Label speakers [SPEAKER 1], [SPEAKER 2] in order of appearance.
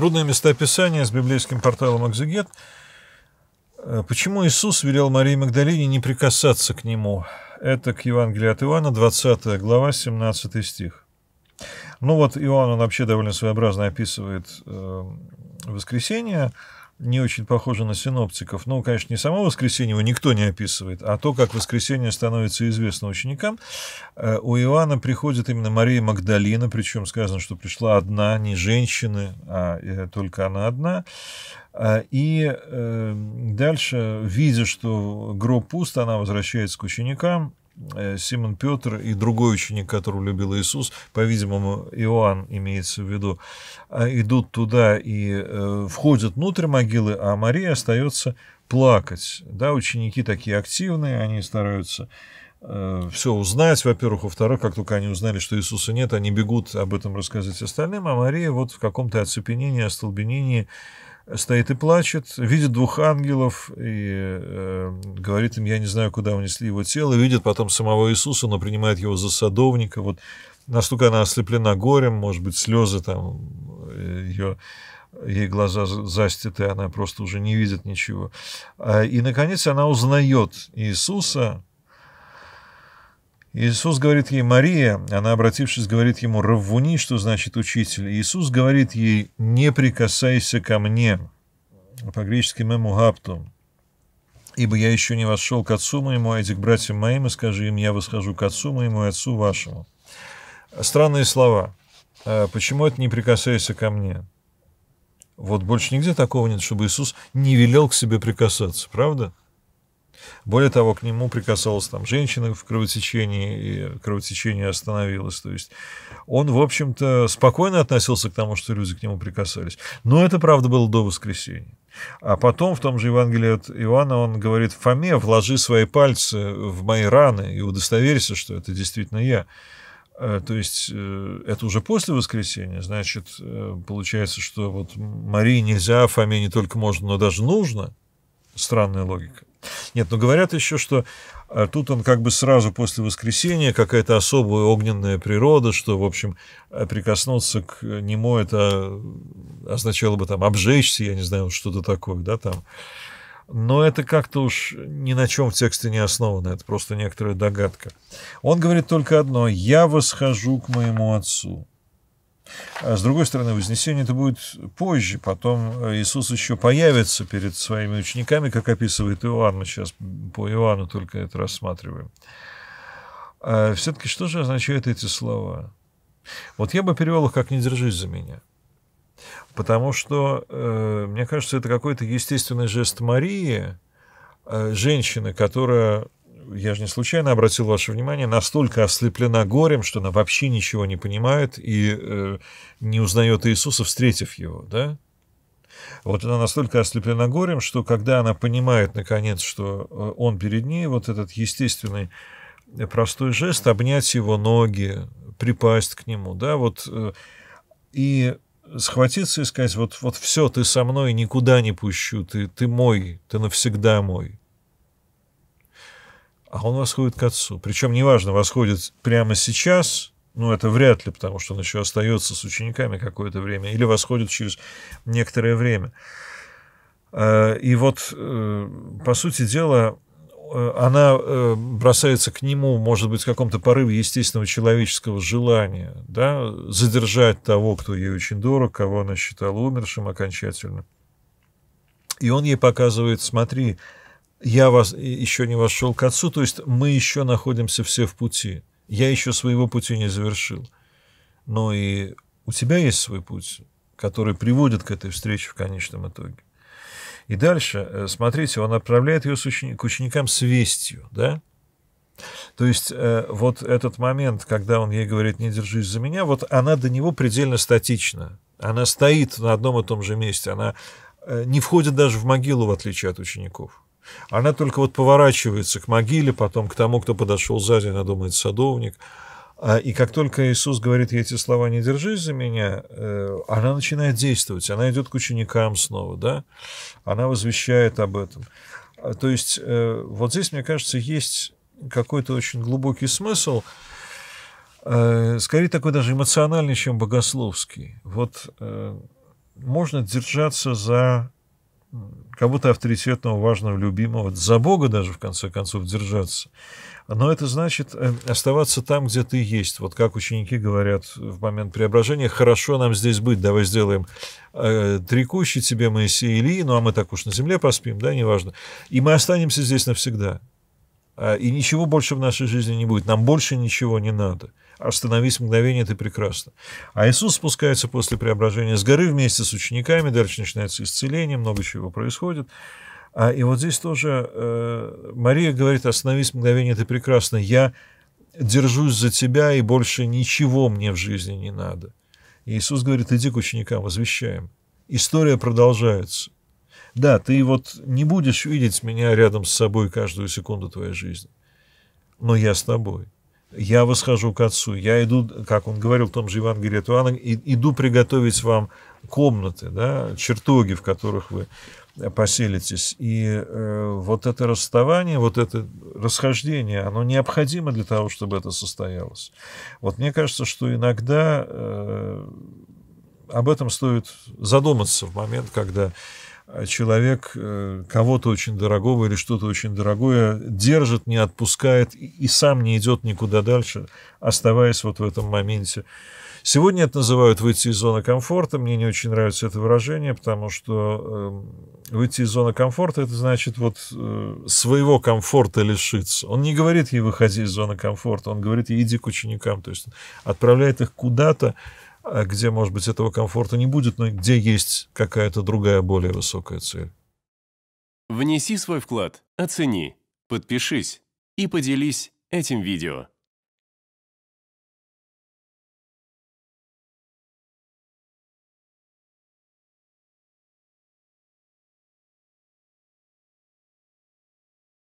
[SPEAKER 1] Трудные места Писания с библейским порталом «Экзегет». Э, почему Иисус велел Марии Магдалине не прикасаться к нему? Это к Евангелию от Иоанна, 20 глава, 17 стих. Ну вот Иоанн, он вообще довольно своеобразно описывает э, воскресение, не очень похоже на синоптиков. Ну, конечно, не само воскресенье его никто не описывает, а то, как воскресенье становится известно ученикам. Э, у Иоанна приходит именно Мария Магдалина, причем сказано, что пришла одна, не женщины, а э, только она одна. Э, и дальше, видя, что гроб пуст, она возвращается к ученикам Э, Симон Петр и другой ученик, которого любил Иисус, по-видимому, Иоанн имеется в виду, а, идут туда и э, входят внутрь могилы, а Мария остается плакать. Да, ученики такие активные, они стараются э, все узнать, во-первых. Во-вторых, как только они узнали, что Иисуса нет, они бегут об этом рассказать остальным, а Мария вот в каком-то оцепенении, остолбенении, стоит и плачет, видит двух ангелов и э, говорит им, я не знаю, куда унесли его тело, видит потом самого Иисуса, но принимает его за садовника. Вот настолько она ослеплена горем, может быть, слезы там э, ее ей глаза заститы, она просто уже не видит ничего. А, и, наконец, она узнает Иисуса, Иисус говорит ей «Мария», она, обратившись, говорит ему «Раввуни», что значит «учитель». Иисус говорит ей «Не прикасайся ко мне», по-гречески «мему гапту», «Ибо я еще не вошел к отцу моему, а к братьям моим, и скажи им, я восхожу к отцу моему и отцу вашему». Странные слова. «А почему это «не прикасайся ко мне»? Вот больше нигде такого нет, чтобы Иисус не велел к себе прикасаться, правда? Более того, к нему прикасалась там женщина в кровотечении, и кровотечение остановилось. То есть он, в общем-то, спокойно относился к тому, что люди к нему прикасались. Но это, правда, было до воскресенья. А потом в том же Евангелии от Иоанна он говорит, Фоме, вложи свои пальцы в мои раны и удостоверься, что это действительно я. Э, то есть э, это уже после воскресения, значит, э, получается, что вот Марии нельзя, Фоме не только можно, но даже нужно. Странная логика. Нет, но ну, говорят еще, что э, тут он как бы сразу после воскресения какая-то особая огненная природа, что, в общем, э, прикоснуться к э, нему это означало бы там обжечься, я не знаю, что-то такое, да, там. Но это как-то уж ни на чем в тексте не основано, это просто некоторая догадка. Он говорит только одно «Я восхожу к моему отцу». А с другой стороны, вознесение это будет позже, потом э, Иисус еще появится перед своими учениками, как описывает Иоанн, мы сейчас по Иоанну только это рассматриваем. А все-таки что же означают эти слова? Вот я бы перевел их как «не держись за меня». Потому что, э, мне кажется, это какой-то естественный жест Марии, э, женщины, которая я же не случайно обратил ваше внимание, настолько ослеплена горем, что она вообще ничего не понимает и э, не узнает Иисуса, встретив его, да? Вот она настолько ослеплена горем, что когда она понимает, наконец, что э, он перед ней, вот этот естественный э, простой жест, обнять его ноги, припасть к нему, да, вот, э, и схватиться и сказать, вот, вот все, ты со мной, никуда не пущу, ты, ты мой, ты навсегда мой а он восходит к Отцу. Причем неважно, восходит прямо сейчас, ну это вряд ли, потому что он еще остается с учениками какое-то время, или восходит через некоторое время. Э, и вот, э, по сути дела, э, она бросается к нему, может быть, в каком-то порыве естественного человеческого желания, да, задержать того, кто ей очень дорог, кого она считала умершим окончательно. И он ей показывает, смотри, я вас э, еще не вошел к Отцу, то есть мы еще находимся все в пути. Я еще своего пути не завершил. Но и у тебя есть свой путь, который приводит к этой встрече в конечном итоге. И дальше, э, смотрите, он отправляет ее учени- к ученикам с вестью, да? То есть э, вот этот момент, когда он ей говорит «не держись за меня», вот она до него предельно статична. Она стоит на одном и том же месте, она э, не входит даже в могилу, в отличие от учеников. Она только вот поворачивается к могиле, потом к тому, кто подошел сзади, она думает, садовник. А, и как только Иисус говорит ей эти слова «не держись за меня», э, она начинает действовать, она идет к ученикам снова, да? Она возвещает об этом. А, то есть э, вот здесь, мне кажется, есть какой-то очень глубокий смысл, э, скорее такой даже эмоциональный, чем богословский. Вот можно держаться за кого-то авторитетного, важного, любимого, за Бога даже, в конце концов, держаться. Но это значит э, оставаться там, где ты есть. Вот как ученики говорят в момент преображения, хорошо нам здесь быть, давай сделаем э, три тебе, Моисей и Ильи, ну а мы так уж на земле поспим, да, неважно. И мы останемся здесь навсегда. А, и ничего больше в нашей жизни не будет, нам больше ничего не надо остановись мгновение, ты прекрасна. А Иисус спускается после преображения с горы вместе с учениками, дальше начинается исцеление, много чего происходит. А, и вот здесь тоже э, Мария говорит, остановись мгновение, ты прекрасна, я держусь за тебя, и больше ничего мне в жизни не надо. И Иисус говорит, иди к ученикам, возвещаем. История продолжается. Да, ты вот не будешь видеть меня рядом с собой каждую секунду твоей жизни, но я с тобой я восхожу к Отцу, я иду, как он говорил в том же Евангелии от Иоанна, иду приготовить вам комнаты, да, чертоги, в которых вы поселитесь. И э, вот это расставание, вот это расхождение, оно необходимо для того, чтобы это состоялось. Вот мне кажется, что иногда э, об этом стоит задуматься в момент, когда а человек э, кого-то очень дорогого или что-то очень дорогое держит, не отпускает и сам не идет никуда дальше, оставаясь вот в этом моменте. Сегодня это называют выйти из зоны комфорта. Мне не очень нравится это выражение, потому что э, выйти из зоны комфорта это значит вот э, своего комфорта лишиться. Он не говорит ей выходи из зоны комфорта, он говорит ей иди к ученикам, то есть отправляет их куда-то, а где, может быть, этого комфорта не будет, но где есть какая-то другая, более высокая цель. Внеси свой вклад, оцени, подпишись и поделись этим видео.